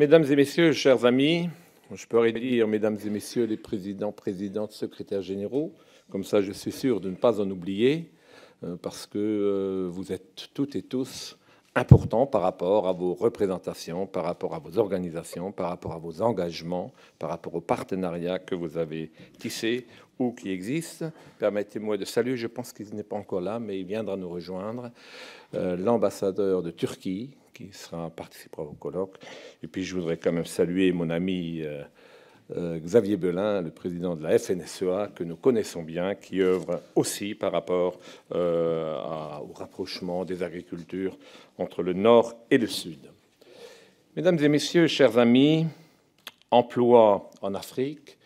Mesdames et messieurs, chers amis, je pourrais dire mesdames et messieurs les présidents, présidentes, secrétaires généraux, comme ça je suis sûr de ne pas en oublier, euh, parce que euh, vous êtes toutes et tous importants par rapport à vos représentations, par rapport à vos organisations, par rapport à vos engagements, par rapport aux partenariats que vous avez tissés ou qui existent. Permettez-moi de saluer, je pense qu'il n'est pas encore là, mais il viendra nous rejoindre, euh, l'ambassadeur de Turquie, qui sera participera au colloque. Et puis je voudrais quand même saluer mon ami euh, euh, Xavier Belin, le président de la FNSEA, que nous connaissons bien, qui œuvre aussi par rapport euh, au rapprochement des agricultures entre le nord et le sud. Mesdames et messieurs, chers amis, emploi en Afrique,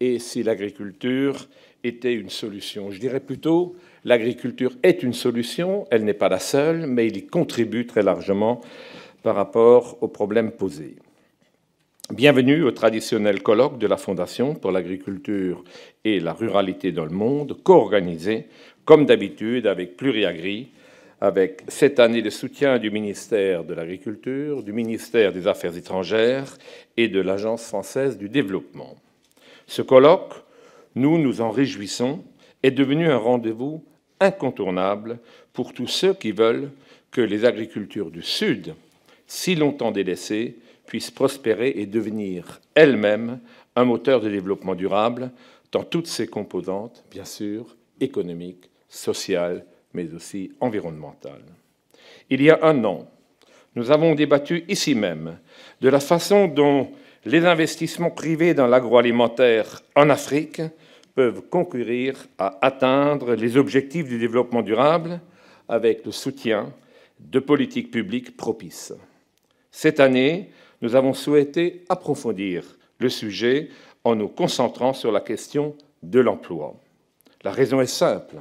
et si l'agriculture était une solution, je dirais plutôt L'agriculture est une solution, elle n'est pas la seule, mais il y contribue très largement par rapport aux problèmes posés. Bienvenue au traditionnel colloque de la Fondation pour l'agriculture et la ruralité dans le monde, co-organisé, comme d'habitude, avec Pluriagri, avec cette année le soutien du ministère de l'Agriculture, du ministère des Affaires étrangères et de l'Agence française du développement. Ce colloque, nous nous en réjouissons, est devenu un rendez-vous incontournable pour tous ceux qui veulent que les agricultures du Sud, si longtemps délaissées, puissent prospérer et devenir elles-mêmes un moteur de développement durable dans toutes ses composantes, bien sûr, économiques, sociales, mais aussi environnementales. Il y a un an, nous avons débattu ici même de la façon dont les investissements privés dans l'agroalimentaire en Afrique peuvent concourir à atteindre les objectifs du développement durable avec le soutien de politiques publiques propices. Cette année, nous avons souhaité approfondir le sujet en nous concentrant sur la question de l'emploi. La raison est simple.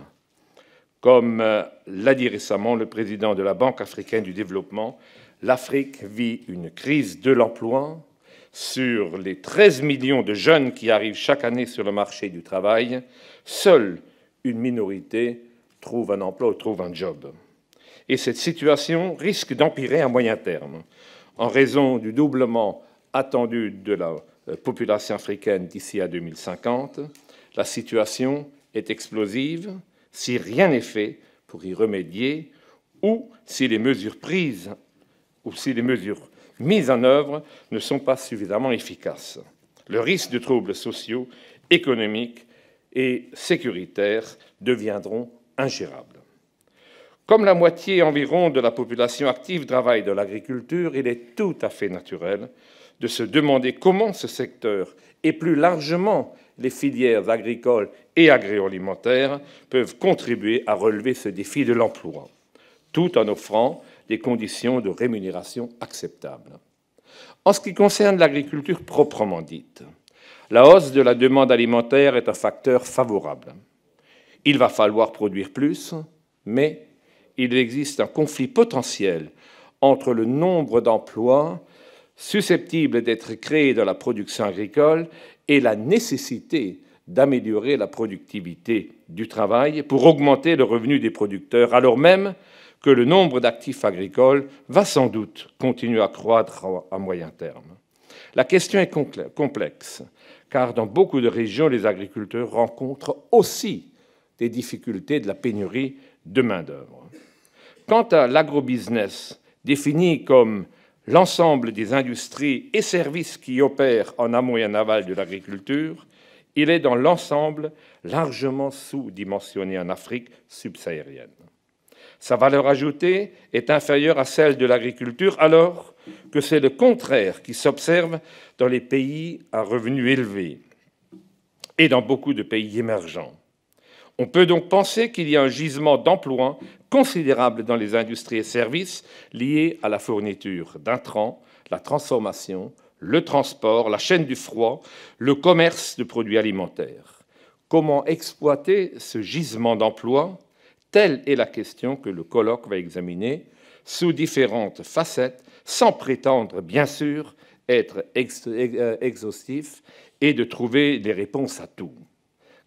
Comme euh, l'a dit récemment le président de la Banque africaine du développement, l'Afrique vit une crise de l'emploi sur les 13 millions de jeunes qui arrivent chaque année sur le marché du travail, seule une minorité trouve un emploi ou trouve un job. Et cette situation risque d'empirer à moyen terme en raison du doublement attendu de la euh, population africaine d'ici à 2050. La situation est explosive si rien n'est fait pour y remédier ou si les mesures prises ou si les mesures mises en œuvre ne sont pas suffisamment efficaces. Le risque de troubles sociaux, économiques et sécuritaires deviendront ingérables. Comme la moitié environ de la population active travaille dans l'agriculture, il est tout à fait naturel de se demander comment ce secteur et plus largement les filières agricoles et agroalimentaires peuvent contribuer à relever ce défi de l'emploi, tout en offrant des conditions de rémunération acceptables. En ce qui concerne l'agriculture proprement dite, la hausse de la demande alimentaire est un facteur favorable. Il va falloir produire plus, mais il existe un conflit potentiel entre le nombre d'emplois susceptibles d'être créés dans la production agricole et la nécessité d'améliorer la productivité du travail pour augmenter le revenu des producteurs, alors même que le nombre d'actifs agricoles va sans doute continuer à croître à moyen terme. La question est complexe, car dans beaucoup de régions, les agriculteurs rencontrent aussi des difficultés de la pénurie de main-d'œuvre. Quant à l'agrobusiness, défini comme l'ensemble des industries et services qui opèrent en amont et en aval de l'agriculture, il est dans l'ensemble largement sous-dimensionné en Afrique subsaharienne. Sa valeur ajoutée est inférieure à celle de l'agriculture alors que c'est le contraire qui s'observe dans les pays à revenus élevés et dans beaucoup de pays émergents. On peut donc penser qu'il y a un gisement d'emplois considérable dans les industries et services liés à la fourniture d'intrants, la transformation, le transport, la chaîne du froid, le commerce de produits alimentaires. Comment exploiter ce gisement d'emplois Telle est la question que le colloque va examiner sous différentes facettes, sans prétendre, bien sûr, être euh, exhaustif et de trouver des réponses à tout.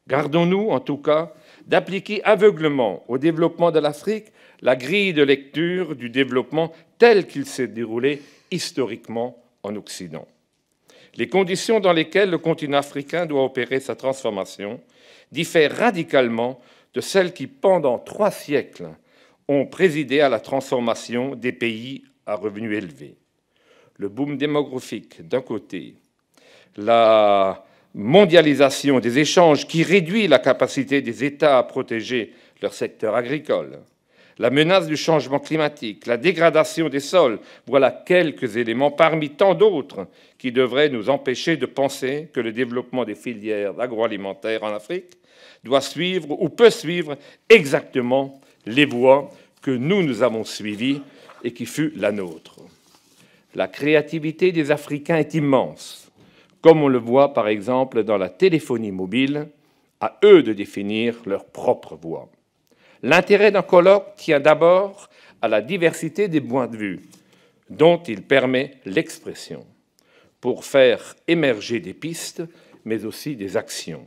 Gardons-nous, en tout cas, d'appliquer aveuglement au développement de l'Afrique la grille de lecture du développement tel qu'il s'est déroulé historiquement en Occident. Les conditions dans lesquelles le continent africain doit opérer sa transformation diffèrent radicalement de celles qui, pendant trois siècles, ont présidé à la transformation des pays à revenus élevés. Le boom démographique, d'un côté, la mondialisation des échanges qui réduit la capacité des États à protéger leur secteur agricole, la menace du changement climatique, la dégradation des sols, voilà quelques éléments parmi tant d'autres qui devraient nous empêcher de penser que le développement des filières agroalimentaires en Afrique doit suivre ou peut suivre exactement les voies que nous, nous avons suivies et qui fut la nôtre. La créativité des Africains est immense, comme on le voit par exemple dans la téléphonie mobile, à eux de définir leur propre voie. L'intérêt d'un colloque tient d'abord à la diversité des points de vue dont il permet l'expression, pour faire émerger des pistes, mais aussi des actions.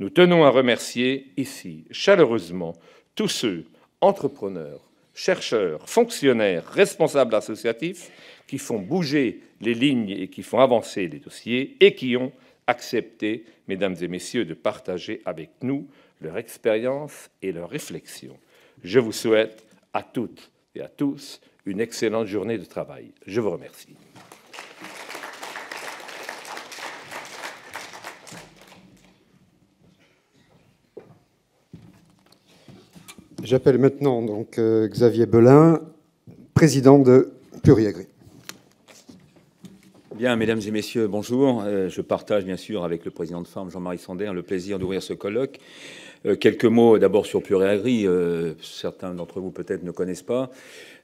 Nous tenons à remercier ici chaleureusement tous ceux, entrepreneurs, chercheurs, fonctionnaires, responsables associatifs, qui font bouger les lignes et qui font avancer les dossiers et qui ont accepté, mesdames et messieurs, de partager avec nous leur expérience et leur réflexion. Je vous souhaite à toutes et à tous une excellente journée de travail. Je vous remercie. J'appelle maintenant donc euh, Xavier Belin, président de Pluriagri. Bien, mesdames et messieurs, bonjour. Euh, je partage bien sûr avec le président de Farm, Jean-Marie Sander, le plaisir d'ouvrir ce colloque. Euh, quelques mots d'abord sur Pluriagri. certains d'entre vous peut-être ne connaissent pas.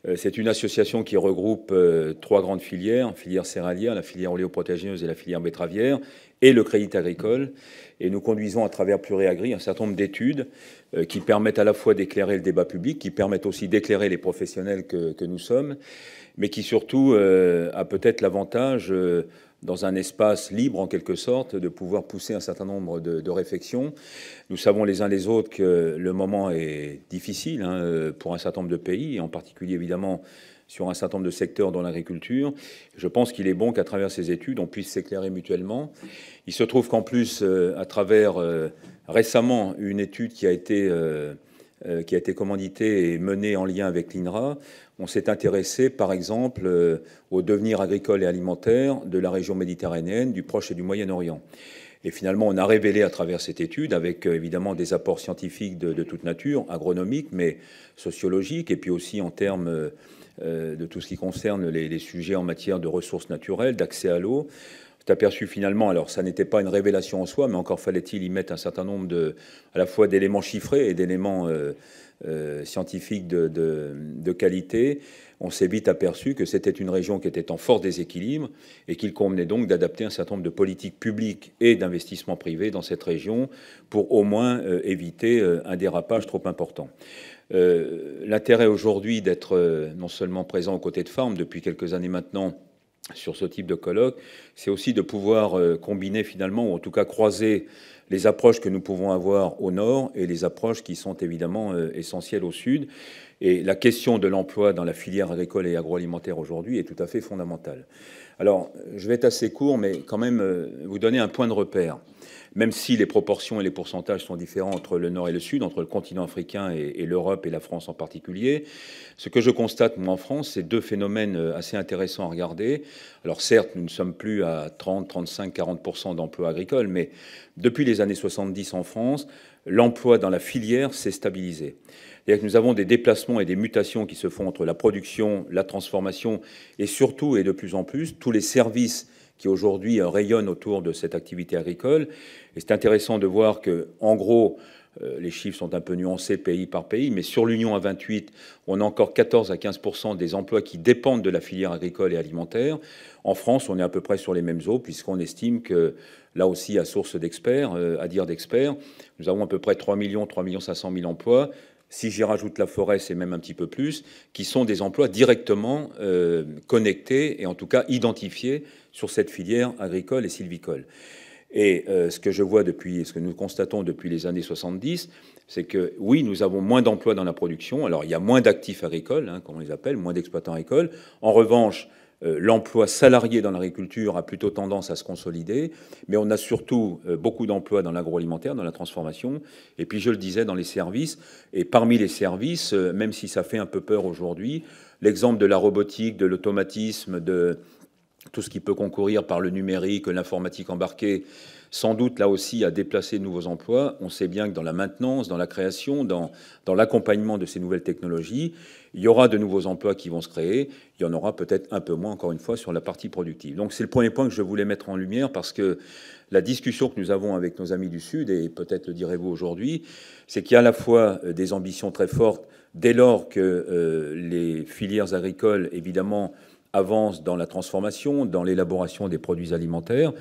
Euh, c'est une association qui regroupe euh, trois grandes filières, la filière céréalière, la filière oléoprotéagineuse et la filière betteravière, et le crédit agricole. Et nous conduisons à travers Pluréagri un certain nombre d'études euh, qui permettent à la fois d'éclairer le débat public, qui permettent aussi d'éclairer les professionnels que, nous sommes, mais qui surtout a peut-être l'avantage dans un espace libre en quelque sorte, de pouvoir pousser un certain nombre de, réflexions. Nous savons les uns les autres que le moment est difficile hein, pour un certain nombre de pays, et en particulier évidemment sur un certain nombre de secteurs dans l'agriculture. Je pense qu'il est bon qu'à travers ces études, on puisse s'éclairer mutuellement. Il se trouve qu'en plus, euh, à travers euh, récemment une étude qui a été... Euh, euh, qui a été commandité et menée en lien avec l'INRA, on s'est intéressé par exemple euh, au devenir agricole et alimentaire de la région méditerranéenne, du Proche et du Moyen-Orient. Et finalement, on a révélé à travers cette étude, avec euh, évidemment des apports scientifiques de, toute nature, agronomiques, mais sociologiques, et puis aussi en termes de tout ce qui concerne les sujets en matière de ressources naturelles, d'accès à l'eau, s'est aperçu finalement, alors ça n'était pas une révélation en soi, mais encore fallait-il y mettre un certain nombre de, à la fois d'éléments chiffrés et d'éléments euh, euh, scientifiques de, qualité. On s'est vite aperçu que c'était une région qui était en fort déséquilibre et qu'il convenait donc d'adapter un certain nombre de politiques publiques et d'investissements privés dans cette région pour au moins euh, éviter un dérapage trop important. L'intérêt aujourd'hui d'être non seulement présent aux côtés de Farms depuis quelques années maintenant, sur ce type de colloque, c'est aussi de pouvoir euh, combiner finalement, ou en tout cas croiser les approches que nous pouvons avoir au nord et les approches qui sont évidemment euh, essentielles au sud. Et la question de l'emploi dans la filière agricole et agroalimentaire aujourd'hui est tout à fait fondamentale. Alors, je vais être assez court, mais quand même euh, vous donner un point de repère. Même si les proportions et les pourcentages sont différents entre le Nord et le Sud, entre le continent africain et, l'Europe et la France en particulier, ce que je constate, moi, en France, c'est deux phénomènes euh, assez intéressants à regarder. Alors, certes, nous ne sommes plus à 30, 35, 40 d'emplois agricoles, mais depuis les années 70 en France, l'emploi dans la filière s'est stabilisé. C'est-à-dire Que nous avons des déplacements et des mutations qui se font entre la production, la transformation et surtout, et de plus en plus, tous les services qui aujourd'hui rayonnent autour de cette activité agricole. Et c'est intéressant de voir que, en gros, euh, les chiffres sont un peu nuancés pays par pays, mais sur l'Union à 28, on a encore 14 à 15 des emplois qui dépendent de la filière agricole et alimentaire. En France, on est à peu près sur les mêmes eaux, puisqu'on estime que, là aussi, à source d'experts, euh, à dire d'experts, nous avons à peu près 3 millions, 3 500 000 emplois. Si j'y rajoute la forêt, c'est même un petit peu plus, qui sont des emplois directement euh, connectés et en tout cas identifiés sur cette filière agricole et sylvicole. Et euh, ce que je vois depuis, ce que nous constatons depuis les années 70, c'est que oui, nous avons moins d'emplois dans la production. Alors il y a moins d'actifs agricoles, hein, comme on les appelle, moins d'exploitants agricoles. En revanche, euh, l'emploi salarié dans l'agriculture a plutôt tendance à se consolider, mais on a surtout euh, beaucoup d'emplois dans l'agroalimentaire, dans la transformation, et puis je le disais, dans les services. Et parmi les services, même si ça fait un peu peur aujourd'hui, l'exemple de la robotique, de l'automatisme, de, tout ce qui peut concourir par le numérique, l'informatique embarquée, sans doute là aussi à déplacer de nouveaux emplois. On sait bien que dans la maintenance, dans la création, dans, l'accompagnement de ces nouvelles technologies, il y aura de nouveaux emplois qui vont se créer. Il y en aura peut-être un peu moins, encore une fois, sur la partie productive. Donc c'est le premier point que je voulais mettre en lumière parce que la discussion que nous avons avec nos amis du Sud, et peut-être le direz-vous aujourd'hui, c'est qu'il y a à la fois euh, des ambitions très fortes dès lors que euh, les filières agricoles, évidemment, avance dans la transformation, dans l'élaboration des produits alimentaires.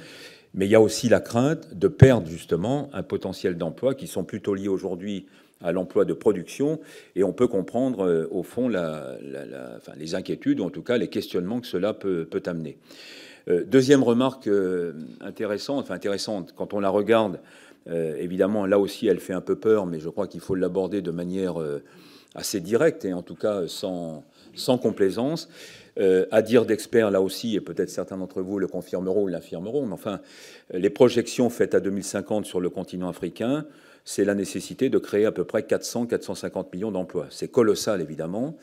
Mais il y a aussi la crainte de perdre justement un potentiel d'emploi qui sont plutôt liés aujourd'hui à l'emploi de production. Et on peut comprendre euh, au fond la, les inquiétudes, ou en tout cas les questionnements que cela peut, amener. Euh, deuxième remarque euh, intéressante, intéressante, quand on la regarde, évidemment, là aussi, elle fait un peu peur, mais je crois qu'il faut l'aborder de manière assez directe et en tout cas sans, sans complaisance. Euh, à dire d'experts, là aussi, et peut-être certains d'entre vous le confirmeront ou l'infirmeront, mais enfin, les projections faites à 2050 sur le continent africain, c'est la nécessité de créer à peu près 400-450 millions d'emplois. C'est colossal, évidemment.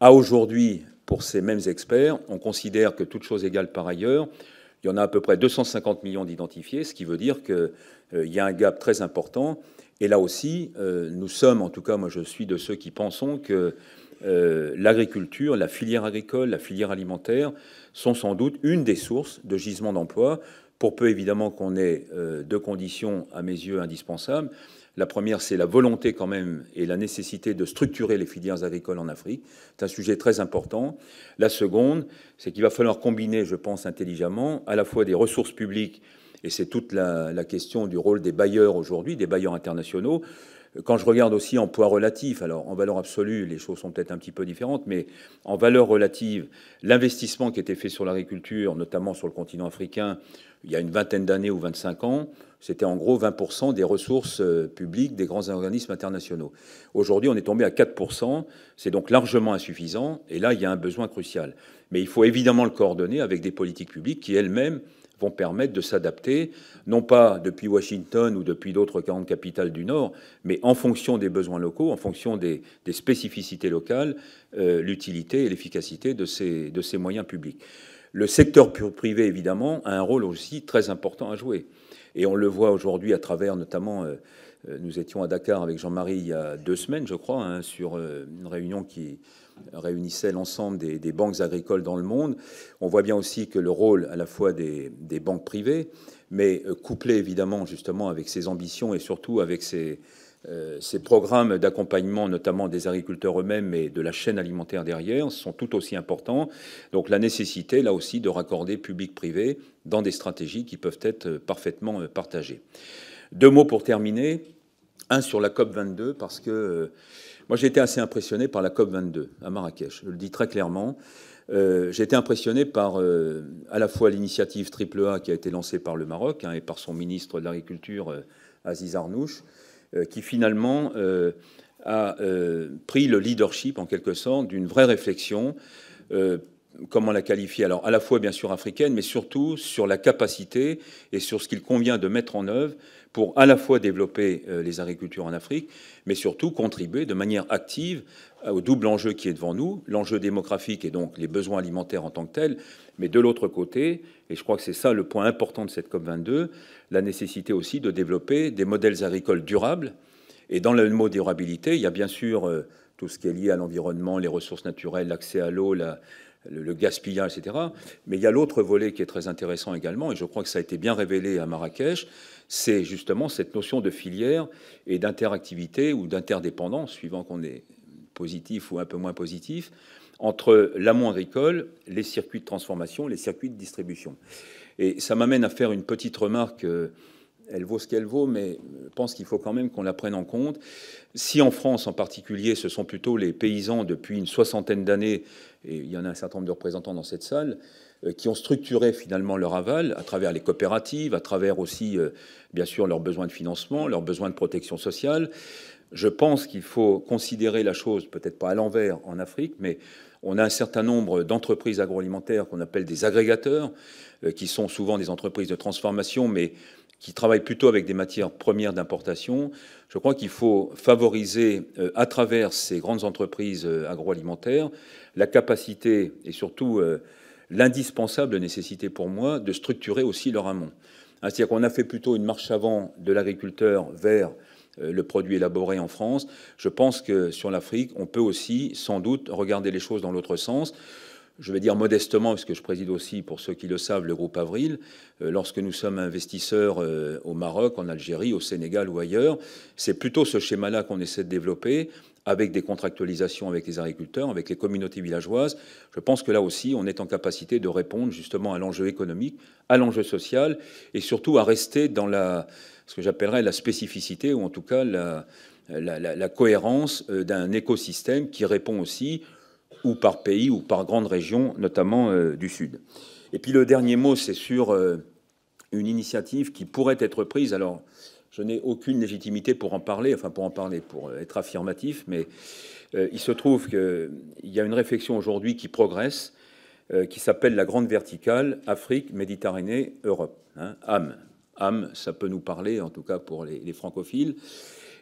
À aujourd'hui, pour ces mêmes experts, on considère que toute chose égale par ailleurs, il y en a à peu près 250 millions d'identifiés, ce qui veut dire qu'il euh, y a un gap très important. Et là aussi, euh, nous sommes, en tout cas, moi je suis de ceux qui pensons que euh, l'agriculture, la filière agricole, la filière alimentaire sont sans doute une des sources de gisements d'emploi. pour peu évidemment qu'on ait euh, deux conditions à mes yeux indispensables. La première, c'est la volonté quand même et la nécessité de structurer les filières agricoles en Afrique. C'est un sujet très important. La seconde, c'est qu'il va falloir combiner, je pense intelligemment, à la fois des ressources publiques, et c'est toute la question du rôle des bailleurs aujourd'hui, des bailleurs internationaux, quand je regarde aussi en poids relatif, alors en valeur absolue, les choses sont peut-être un petit peu différentes, mais en valeur relative, l'investissement qui était fait sur l'agriculture, notamment sur le continent africain, il y a une vingtaine d'années ou 25 ans, c'était en gros 20% des ressources euh, publiques des grands organismes internationaux. Aujourd'hui, on est tombé à 4%, c'est donc largement insuffisant, et là, il y a un besoin crucial. Mais il faut évidemment le coordonner avec des politiques publiques qui elles-mêmes vont permettre de s'adapter, non pas depuis Washington ou depuis d'autres 40 capitales du Nord, mais en fonction des besoins locaux, en fonction des, spécificités locales, euh, l'utilité et l'efficacité de ces, de ces moyens publics. Le secteur privé, évidemment, a un rôle aussi très important à jouer. Et on le voit aujourd'hui à travers notamment euh, euh, nous étions à Dakar avec Jean-Marie il y a deux semaines, je crois, hein, sur euh, une réunion qui réunissait l'ensemble des, banques agricoles dans le monde. On voit bien aussi que le rôle à la fois des, des banques privées, mais couplé évidemment justement avec ses ambitions et surtout avec ses, euh, ces programmes d'accompagnement, notamment des agriculteurs eux-mêmes et de la chaîne alimentaire derrière, sont tout aussi importants. Donc la nécessité, là aussi, de raccorder public-privé dans des stratégies qui peuvent être euh, parfaitement euh, partagées. Deux mots pour terminer. Un sur la COP 22, parce que moi j'ai été assez impressionné par la COP 22 à Marrakech, je le dis très clairement. j'ai été impressionné par à la fois l'initiative AAA qui a été lancée par le Maroc hein, et par son ministre de l'Agriculture, Aziz Arnouch, euh, qui finalement euh, a euh, pris le leadership en quelque sorte d'une vraie réflexion comment la qualifier Alors, à la fois, bien sûr, africaine, mais surtout sur la capacité et sur ce qu'il convient de mettre en œuvre pour à la fois développer euh, les agricultures en Afrique, mais surtout contribuer de manière active euh, au double enjeu qui est devant nous, l'enjeu démographique et donc les besoins alimentaires en tant que tels, mais de l'autre côté, et je crois que c'est ça le point important de cette COP22, la nécessité aussi de développer des modèles agricoles durables. Et dans le mot durabilité, il y a bien sûr euh, tout ce qui est lié à l'environnement, les ressources naturelles, l'accès à l'eau, la, le, gaspillage, etc. Mais il y a l'autre volet qui est très intéressant également, et je crois que ça a été bien révélé à Marrakech, c'est justement cette notion de filière et d'interactivité ou d'interdépendance, suivant qu'on est positif ou un peu moins positif, entre l'amont agricole, les circuits de transformation, les circuits de distribution. Et ça m'amène à faire une petite remarque. Euh, elle vaut ce qu'elle vaut, mais je pense qu'il faut quand même qu'on la prenne en compte. Si en France en particulier, ce sont plutôt les paysans depuis une soixantaine d'années, et il y en a un certain nombre de représentants dans cette salle, euh, qui ont structuré finalement leur aval à travers les coopératives, à travers aussi, euh, bien sûr, leurs besoins de financement, leurs besoins de protection sociale. Je pense qu'il faut considérer la chose, peut-être pas à l'envers en Afrique, mais on a un certain nombre d'entreprises agroalimentaires qu'on appelle des agrégateurs, euh, qui sont souvent des entreprises de transformation, mais qui travaillent plutôt avec des matières premières d'importation, je crois qu'il faut favoriser euh, à travers ces grandes entreprises euh, agroalimentaires la capacité et surtout euh, l'indispensable nécessité pour moi de structurer aussi leur amont. ainsi hein, C'est-à-dire qu'on a fait plutôt une marche avant de l'agriculteur vers le produit élaboré en France. Je pense que sur l'Afrique, on peut aussi sans doute regarder les choses dans l'autre sens je vais dire modestement, parce que je préside aussi, pour ceux qui le savent, le groupe Avril, euh, lorsque nous sommes investisseurs euh, au Maroc, en Algérie, au Sénégal ou ailleurs, c'est plutôt ce schéma-là qu'on essaie de développer avec des contractualisations avec les agriculteurs, avec les communautés villageoises. Je pense que là aussi, on est en capacité de répondre justement à l'enjeu économique, à l'enjeu social, et surtout à rester dans ce que j'appellerais la spécificité, ou en tout cas la cohérence euh, d'un écosystème qui répond aussi ou par pays ou par grandes régions, notamment euh, du Sud. Et puis le dernier mot, c'est sur euh, une initiative qui pourrait être prise. Alors, je n'ai aucune légitimité pour en parler, enfin pour en parler, pour euh, être affirmatif, mais il se trouve qu'il y a une réflexion aujourd'hui qui progresse, qui s'appelle la grande verticale Afrique, Méditerranée, Europe. Hein, AM. AM, ça peut nous parler, en tout cas pour les, les francophiles.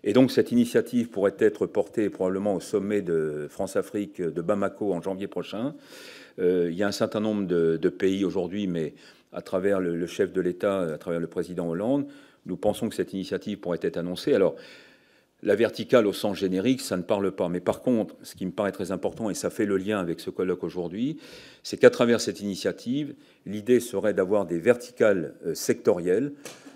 Et donc cette initiative pourrait être portée probablement au sommet de France-Afrique de Bamako en janvier prochain. Euh, il y a un certain nombre de, pays aujourd'hui, mais à travers le, le chef de l'État, à travers le président Hollande, nous pensons que cette initiative pourrait être annoncée. Alors, la verticale au sens générique, ça ne parle pas. Mais par contre, ce qui me paraît très important, et ça fait le lien avec ce colloque aujourd'hui, c'est qu'à travers cette initiative, l'idée serait d'avoir des verticales euh, sectorielles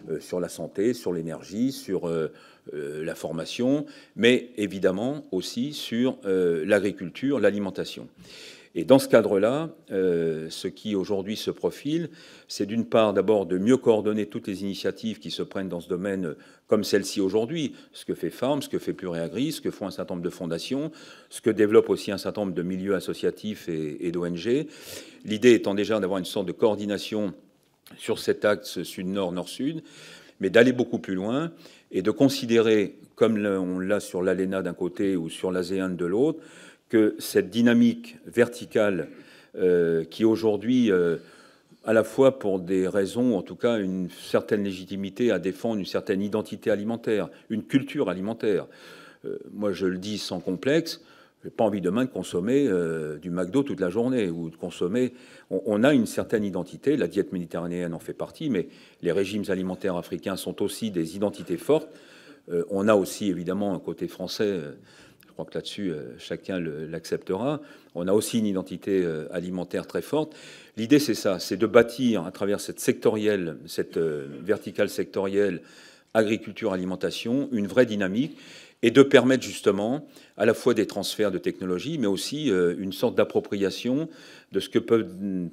euh, sur la santé, sur l'énergie, sur euh, euh, la formation, mais évidemment aussi sur l'agriculture, l'alimentation. Et dans ce cadre-là, ce qui aujourd'hui se profile, c'est d'une part d'abord de mieux coordonner toutes les initiatives qui se prennent dans ce domaine comme celle-ci aujourd'hui, ce que fait Farm, ce que fait Pluréagri, ce que font un certain nombre de fondations, ce que développe aussi un certain nombre de milieux associatifs et d'ONG. L'idée étant déjà d'avoir une sorte de coordination sur cet axe sud-nord-nord-sud, mais d'aller beaucoup plus loin et de considérer, comme on l'a sur l'ALENA d'un côté ou sur l'ASEAN de l'autre, que cette dynamique verticale euh, qui aujourd'hui, euh, à la fois pour des raisons, en tout cas une certaine légitimité à défendre une certaine identité alimentaire, une culture alimentaire, euh, moi je le dis sans complexe, n'ai pas envie demain de consommer euh, du McDo toute la journée ou de consommer. On, a une certaine identité. La diète méditerranéenne en fait partie, mais les régimes alimentaires africains sont aussi des identités fortes. Euh, on a aussi évidemment un côté français. Euh, je crois que là-dessus, chacun l'acceptera. On a aussi une identité alimentaire très forte. L'idée, c'est ça, c'est de bâtir à travers cette sectorielle, cette verticale sectorielle, agriculture-alimentation, une vraie dynamique et de permettre justement à la fois des transferts de technologie, mais aussi euh, une sorte d'appropriation de ce que peut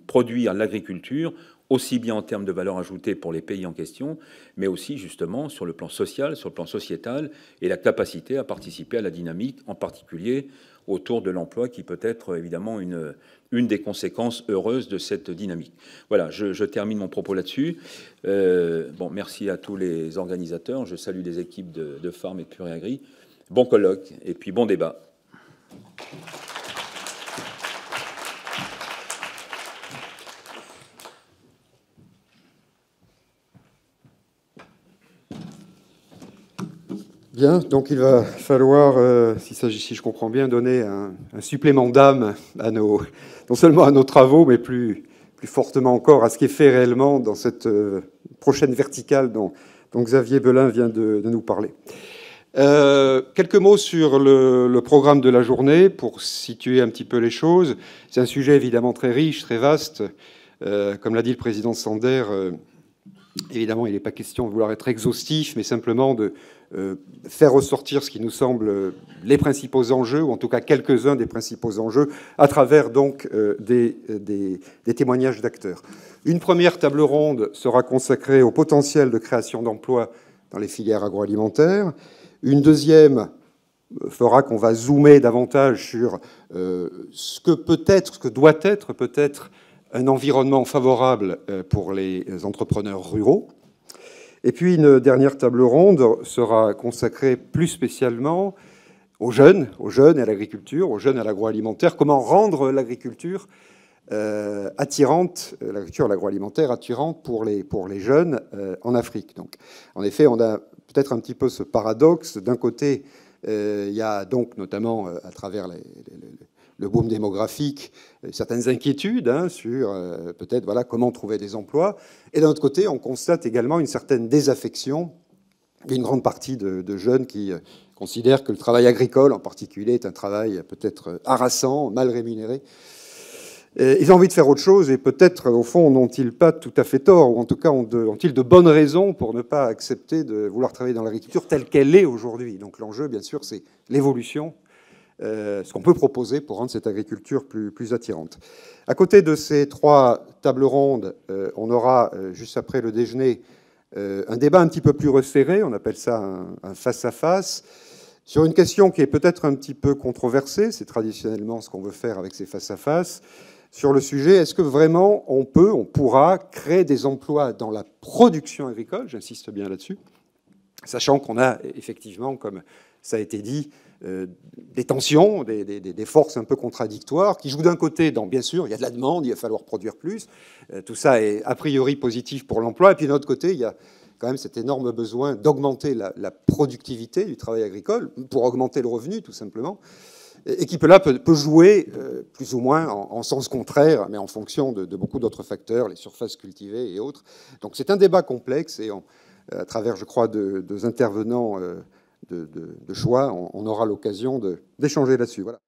produire l'agriculture, aussi bien en termes de valeur ajoutée pour les pays en question, mais aussi justement sur le plan social, sur le plan sociétal, et la capacité à participer à la dynamique, en particulier autour de l'emploi qui peut être évidemment une, une des conséquences heureuses de cette dynamique. Voilà, je, termine mon propos là-dessus. Euh, bon, merci à tous les organisateurs. Je salue les équipes de, Farm et de Agri. Bon colloque et puis bon débat. Bien, donc il va falloir, euh, si, je comprends bien, donner un, supplément d'âme à nos, non seulement à nos travaux, mais plus, plus fortement encore à ce qui est fait réellement dans cette euh, prochaine verticale dont, Xavier Belin vient de, nous parler. Euh, quelques mots sur le, programme de la journée pour situer un petit peu les choses. C'est un sujet évidemment très riche, très vaste. comme l'a dit le président Sander, évidemment, il n'est pas question de vouloir être exhaustif, mais simplement de, euh, faire ressortir ce qui nous semble euh, les principaux enjeux, ou en tout cas quelques-uns des principaux enjeux, à travers donc euh, des, témoignages d'acteurs. Une première table ronde sera consacrée au potentiel de création d'emplois dans les filières agroalimentaires. Une deuxième fera qu'on va zoomer davantage sur ce que peut être, ce que doit être peut-être un environnement favorable pour les entrepreneurs ruraux. Et puis une dernière table ronde sera consacrée plus spécialement aux jeunes, aux jeunes et à l'agriculture, aux jeunes et à l'agroalimentaire. Comment rendre l'agriculture euh, attirante, euh, l'agriculture, l'agroalimentaire attirante pour les, pour les jeunes euh, en Afrique. Donc, en effet, on a peut-être un petit peu ce paradoxe. D'un côté, euh, il y a donc notamment à travers les le boom démographique, euh, certaines inquiétudes hein, sur euh, peut-être voilà, comment trouver des emplois. Et d'un autre côté, on constate également une certaine désaffection d'une grande partie de, jeunes qui euh, considèrent que le travail agricole en particulier est un travail peut-être harassant, mal rémunéré. ils ont envie de faire autre chose et peut-être, au fond, n'ont-ils pas tout à fait tort, ou en tout cas ont-ils de bonnes raisons pour ne pas accepter de vouloir travailler dans l'agriculture telle qu'elle est aujourd'hui. Donc l'enjeu, bien sûr, c'est l'évolution euh, ce qu'on peut proposer pour rendre cette agriculture plus, attirante. À côté de ces trois tables rondes, euh, on aura, euh, juste après le déjeuner, un débat un petit peu plus resserré, on appelle ça un face-à-face, sur une question qui est peut-être un petit peu controversée, c'est traditionnellement ce qu'on veut faire avec ces face à -face, sur le sujet, est-ce que vraiment on peut, on pourra créer des emplois dans la production agricole, j'insiste bien là-dessus, sachant qu'on a effectivement, comme ça a été dit, euh, des tensions, des, forces un peu contradictoires, qui jouent d'un côté dans, bien sûr, il y a de la demande, il va falloir produire plus, euh, tout ça est a priori positif pour l'emploi, et puis d'un autre côté, il y a quand même cet énorme besoin d'augmenter la, productivité du travail agricole pour augmenter le revenu, tout simplement, et, qui peut là peut, jouer euh, plus ou moins en, sens contraire, mais en fonction de, beaucoup d'autres facteurs, les surfaces cultivées et autres. Donc c'est un débat complexe, et à travers, je crois, deux, intervenants de, de, de choix. On, aura l'occasion d'échanger là-dessus. Voilà.